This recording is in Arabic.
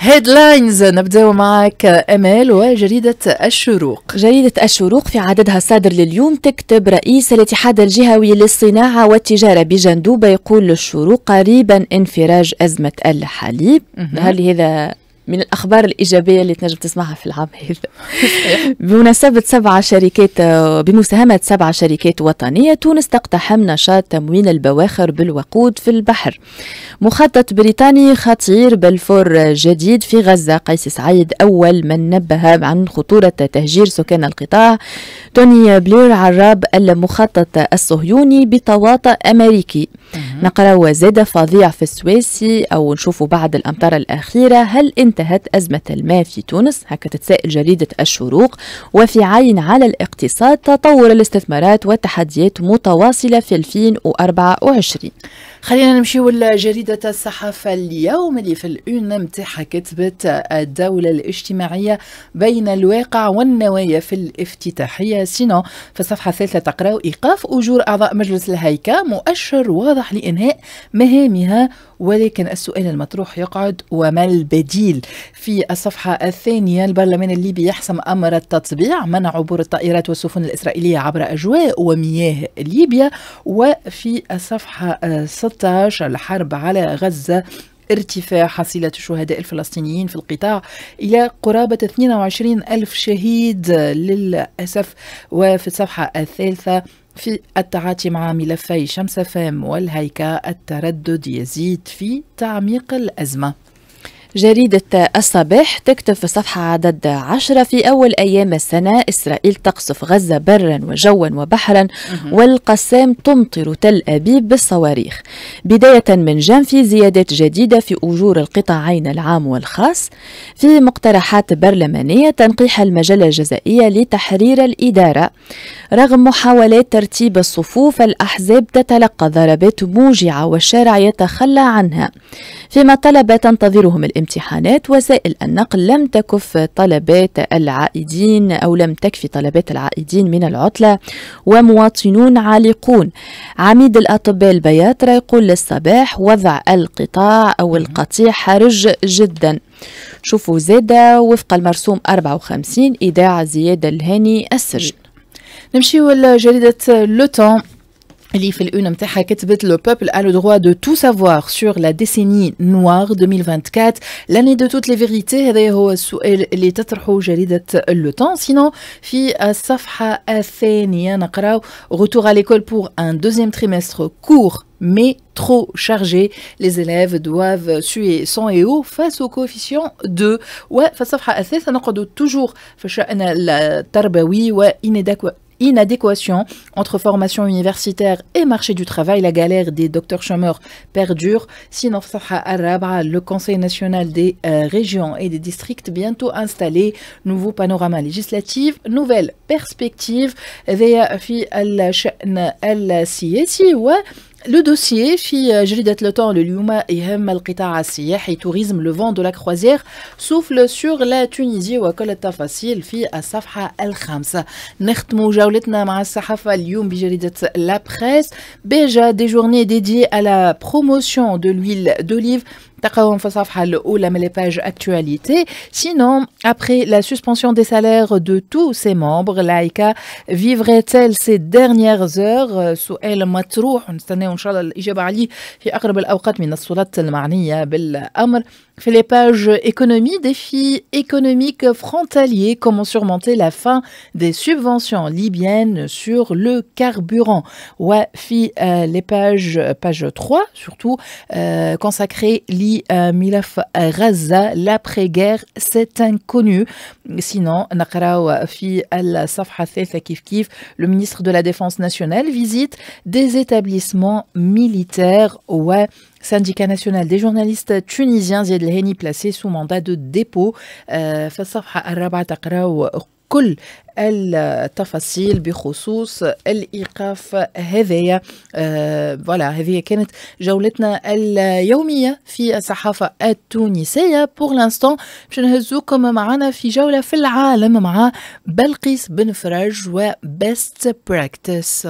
هيدلاينز نبداو معك امال وجريده الشروق جريده الشروق في عددها الصادر لليوم تكتب رئيس الاتحاد الجهوي للصناعه والتجاره بجندوبه يقول الشروق قريبا انفراج ازمه الحليب هل هذا من الأخبار الإيجابية اللي تنجم تسمعها في العام هذا بمناسبة سبعة شركات بمساهمة سبعة شركات وطنية تونس تقتحم نشاط تموين البواخر بالوقود في البحر مخطط بريطاني خطير بلفور جديد في غزة قيس سعيد أول من نبه عن خطورة تهجير سكان القطاع توني بلير عراب المخطط الصهيوني بتواطئ أمريكي نقراو زادة فظيع في السويسي أو نشوفوا بعد الأمطار الأخيرة هل انتهت أزمة الماء في تونس هكا تتساءل جريدة الشروق وفي عين على الاقتصاد تطور الاستثمارات والتحديات متواصلة في 2024 خلينا نمشيو لجريدة الصحافة اليوم اللي في الأون متاعها كتبت الدولة الاجتماعية بين الواقع والنوايا في الافتتاحية سينو في الصفحة الثالثة تقرأ إيقاف أجور أعضاء مجلس الهيكة مؤشر واضح لإنهاء مهامها ولكن السؤال المطروح يقعد وما البديل في الصفحة الثانية البرلمان الليبي يحسم أمر التطبيع منع عبور الطائرات والسفن الإسرائيلية عبر أجواء ومياه ليبيا وفي الصفحة 2016 الحرب على غزة ارتفاع حصيلة الشهداء الفلسطينيين في القطاع إلى قرابة 22 ألف شهيد للأسف وفي الصفحة الثالثة في التعاطي مع ملفي شمس فام والهيكا التردد يزيد في تعميق الأزمة جريدة الصباح تكتب في صفحة عدد عشرة في أول أيام السنة إسرائيل تقصف غزة برا وجوا وبحرا والقسام تمطر تل أبيب بالصواريخ بداية من في زيادات جديدة في أجور القطاعين العام والخاص في مقترحات برلمانية تنقيح المجلة الجزائية لتحرير الإدارة رغم محاولات ترتيب الصفوف الأحزاب تتلقى ضربات موجعة والشارع يتخلى عنها فيما طلب تنتظرهم الإدارة الامتحانات وسائل النقل لم تكف طلبات العائدين أو لم تكفي طلبات العائدين من العطلة ومواطنون عالقون عميد الأطباء البياترة يقول للصباح وضع القطاع أو القطيع حرج جدا شوفوا زادة وفق المرسوم 54 إذاعة زياد الهاني السجن نمشي لجريدة لوتون اللي في الأولى نتاعها كتبت لو peuple a le droit de tout savoir sur la décennie noire 2024 l'année de toutes les vérités هذا هو السؤال اللي تطرحه جريدة لو temps sinon في الصفحة الثانية نقراو retour à l'école pour un deuxième trimestre court mais trop chargé. Les élèves doivent suer sans et eau face au coefficient 2. à الصفحة الثالثة نقعد toujours في الشأن التربوي وإنذاك inadéquation entre formation universitaire et marché du travail. La galère des docteurs chômeurs perdure. Le Conseil national des euh, régions et des districts bientôt installé. Nouveau panorama législatif, nouvelle perspective. Le dossier fit euh, Jelidat le temps le Liouma et Hemal Kita et Tourisme, le vent de la croisière, souffle sur la Tunisie ou à fi Fassil, Safha El Khamsa. Nertmo Jaouletna ma Sahafa Lioum Bijelidat la presse, déjà des journées dédiées à la promotion de l'huile d'olive. T'as qu'on fasse de les pages actualité. Sinon, après la suspension des salaires de tous ses membres, l'Aïka vivrait-elle ses dernières heures euh, sous elle, on s'en est, Inch'Allah, Ijab Ali, Fi Akrib al-Awkat, Minasulat al-Maniya, la page les pages économie, défis économiques frontaliers, comment surmonter la fin des subventions libyennes sur le carburant ouais Fi euh, les pages 3, surtout, euh, consacré libyennes. Euh, Milaf Gaza, l'après-guerre, c'est inconnu. Sinon, nakraoua fi al-Safha Kif Kif, le ministre de la Défense nationale visite des établissements militaires. Ouais. Syndicat national des journalistes tunisiens Ziad heni placé sous mandat de dépôt. Euh, كل التفاصيل بخصوص الايقاف هذايا آه فوالا هذه كانت جولتنا اليوميه في الصحافه التونسيه بور لانستون باش نهزوكم معنا في جوله في العالم مع بلقيس بن فرج وبيست براكتس